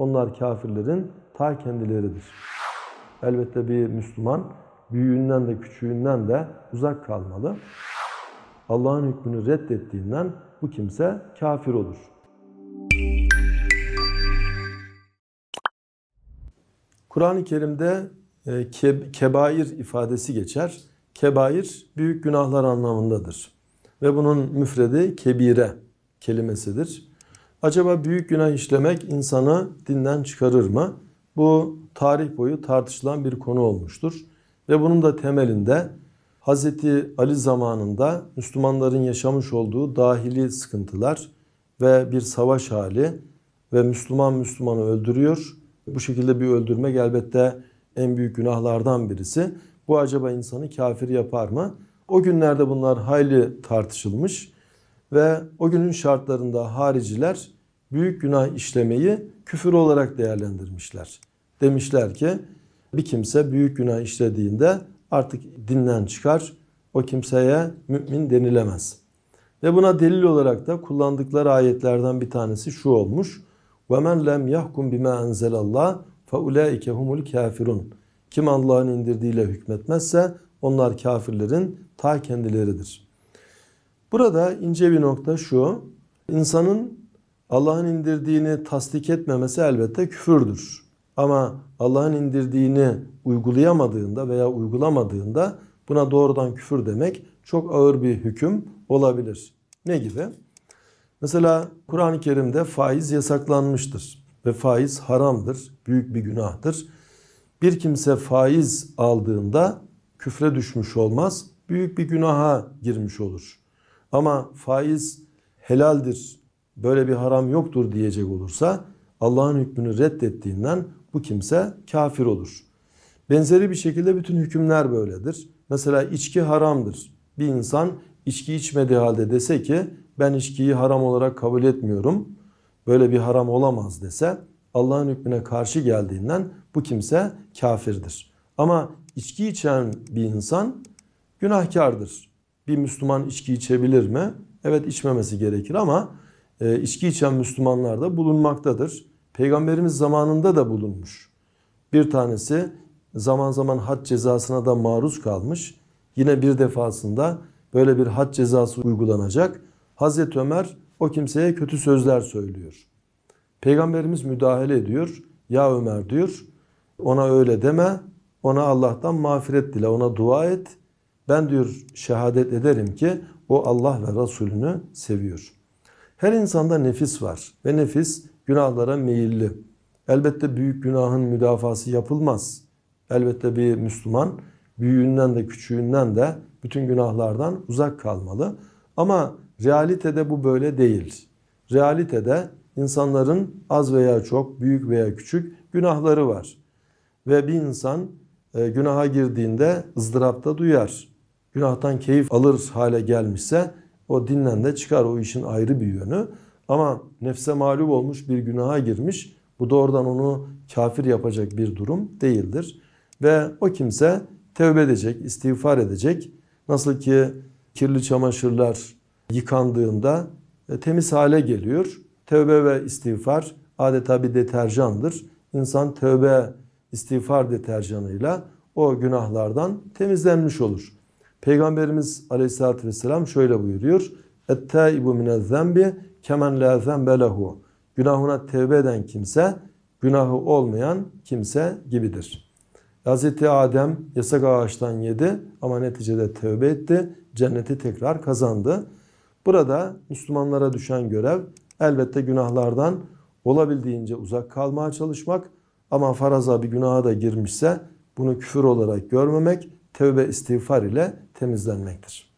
Onlar kafirlerin ta kendileridir. Elbette bir Müslüman büyüğünden de küçüğünden de uzak kalmalı. Allah'ın hükmünü reddettiğinden bu kimse kafir olur. Kur'an-ı Kerim'de e, kebair ifadesi geçer. Kebair büyük günahlar anlamındadır. Ve bunun müfredi kebire kelimesidir. Acaba büyük günah işlemek insanı dinden çıkarır mı? Bu tarih boyu tartışılan bir konu olmuştur. Ve bunun da temelinde Hz. Ali zamanında Müslümanların yaşamış olduğu dahili sıkıntılar ve bir savaş hali ve Müslüman Müslümanı öldürüyor. Bu şekilde bir öldürmek elbette en büyük günahlardan birisi. Bu acaba insanı kafir yapar mı? O günlerde bunlar hayli tartışılmış ve o günün şartlarında hariciler büyük günah işlemeyi küfür olarak değerlendirmişler. Demişler ki bir kimse büyük günah işlediğinde artık dinden çıkar. O kimseye mümin denilemez. Ve buna delil olarak da kullandıkları ayetlerden bir tanesi şu olmuş. وَمَنْ لَمْ يَحْكُمْ بِمَا أَنْزَلَ اللّٰهِ فَاُولَٰئِكَ هُمُ الْكَافِرُونَ Kim Allah'ın indirdiğiyle hükmetmezse onlar kafirlerin ta kendileridir. Burada ince bir nokta şu. İnsanın Allah'ın indirdiğini tasdik etmemesi elbette küfürdür. Ama Allah'ın indirdiğini uygulayamadığında veya uygulamadığında buna doğrudan küfür demek çok ağır bir hüküm olabilir. Ne gibi? Mesela Kur'an-ı Kerim'de faiz yasaklanmıştır ve faiz haramdır, büyük bir günahtır. Bir kimse faiz aldığında küfre düşmüş olmaz, büyük bir günaha girmiş olur. Ama faiz helaldir, böyle bir haram yoktur diyecek olursa Allah'ın hükmünü reddettiğinden bu kimse kafir olur. Benzeri bir şekilde bütün hükümler böyledir. Mesela içki haramdır. Bir insan içki içmediği halde dese ki ben içkiyi haram olarak kabul etmiyorum. Böyle bir haram olamaz dese Allah'ın hükmüne karşı geldiğinden bu kimse kafirdir. Ama içki içen bir insan günahkardır. Bir Müslüman içki içebilir mi? Evet içmemesi gerekir ama e, içki içen Müslümanlar da bulunmaktadır. Peygamberimiz zamanında da bulunmuş. Bir tanesi zaman zaman had cezasına da maruz kalmış. Yine bir defasında böyle bir had cezası uygulanacak. Hazreti Ömer o kimseye kötü sözler söylüyor. Peygamberimiz müdahale ediyor. Ya Ömer diyor ona öyle deme. Ona Allah'tan mağfiret dile. Ona dua et. Ben diyor şehadet ederim ki o Allah ve Resulünü seviyor.'' Her insanda nefis var ve nefis günahlara meyilli. Elbette büyük günahın müdafası yapılmaz. Elbette bir Müslüman büyüğünden de küçüğünden de bütün günahlardan uzak kalmalı. Ama realitede bu böyle değil. Realitede insanların az veya çok, büyük veya küçük günahları var. Ve bir insan e, günaha girdiğinde ızdırapta duyar. Günahtan keyif alır hale gelmişse o dinlen de çıkar. O işin ayrı bir yönü. Ama nefse mağlup olmuş bir günaha girmiş. Bu doğrudan onu kafir yapacak bir durum değildir. Ve o kimse tevbe edecek, istiğfar edecek. Nasıl ki kirli çamaşırlar yıkandığında e, temiz hale geliyor. Tevbe ve istiğfar adeta bir deterjandır. İnsan tövbe istiğfar deterjanıyla o günahlardan temizlenmiş olur. Peygamberimiz Aleyhisselatü vesselam şöyle buyuruyor. اَتَّائِبُ مِنَ الذَّنْبِ kemen la zembe lehu. Günahına tevbe eden kimse, günahı olmayan kimse gibidir. Hz. Adem yasak ağaçtan yedi ama neticede tevbe etti. Cenneti tekrar kazandı. Burada Müslümanlara düşen görev elbette günahlardan olabildiğince uzak kalmaya çalışmak ama faraza bir günaha da girmişse bunu küfür olarak görmemek tövbe istiğfar ile temizlenmektir.